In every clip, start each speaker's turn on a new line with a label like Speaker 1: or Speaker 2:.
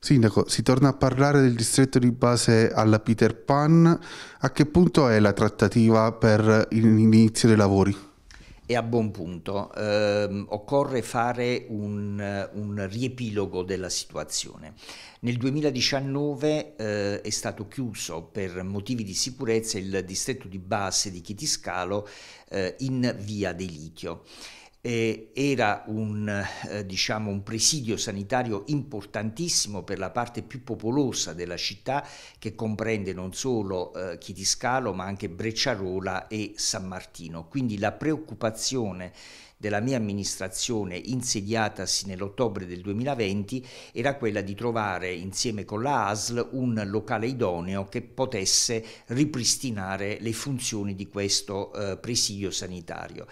Speaker 1: Sindaco, si torna a parlare del distretto di base alla Peter Pan. A che punto è la trattativa per l'inizio dei lavori? È a buon punto. Eh, occorre fare un, un, riepilogo della situazione. Nel 2019 eh, è stato chiuso per motivi di sicurezza il distretto di base di Chitiscalo eh, in via De Litio eh, era un, eh, diciamo, un presidio sanitario importantissimo per la parte più popolosa della città che comprende non solo eh, Chitiscalo ma anche Brecciarola e San Martino. Quindi la preoccupazione della mia amministrazione insediatasi nell'ottobre del 2020 era quella di trovare insieme con la ASL un locale idoneo che potesse ripristinare le funzioni di questo eh, presidio sanitario.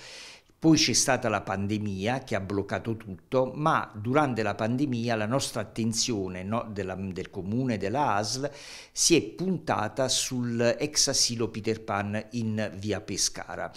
Speaker 1: Poi c'è stata la pandemia che ha bloccato tutto, ma durante la pandemia la nostra attenzione no, della, del comune, della ASL, si è puntata sul ex asilo Peter Pan in via Pescara.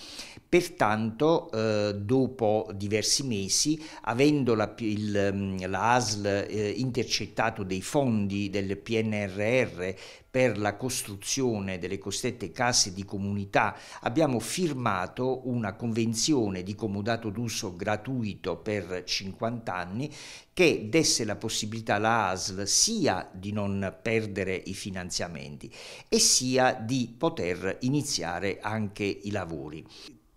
Speaker 1: Pertanto, eh, dopo diversi mesi, avendo la, il, mm, la ASL eh, intercettato dei fondi del PNRR per la costruzione delle cosiddette case di comunità, abbiamo firmato una convenzione di di comodato d'uso gratuito per 50 anni che desse la possibilità alla ASL sia di non perdere i finanziamenti e sia di poter iniziare anche i lavori.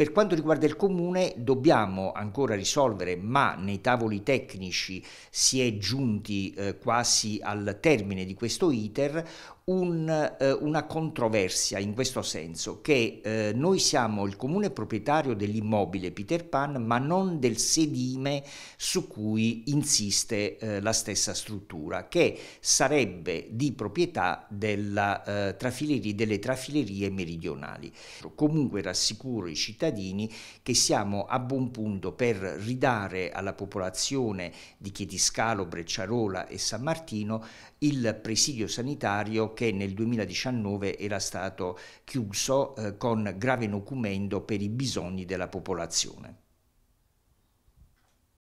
Speaker 1: Per quanto riguarda il comune dobbiamo ancora risolvere, ma nei tavoli tecnici si è giunti eh, quasi al termine di questo iter, un, eh, una controversia in questo senso che eh, noi siamo il comune proprietario dell'immobile Peter Pan ma non del sedime su cui insiste eh, la stessa struttura che sarebbe di proprietà della, eh, trafilerie, delle trafilerie meridionali. Comunque rassicuro i cittadini cittadini che siamo a buon punto per ridare alla popolazione di Chietiscalo, Brecciarola e San Martino il presidio sanitario che nel 2019 era stato chiuso eh, con grave nocumento per i bisogni della popolazione.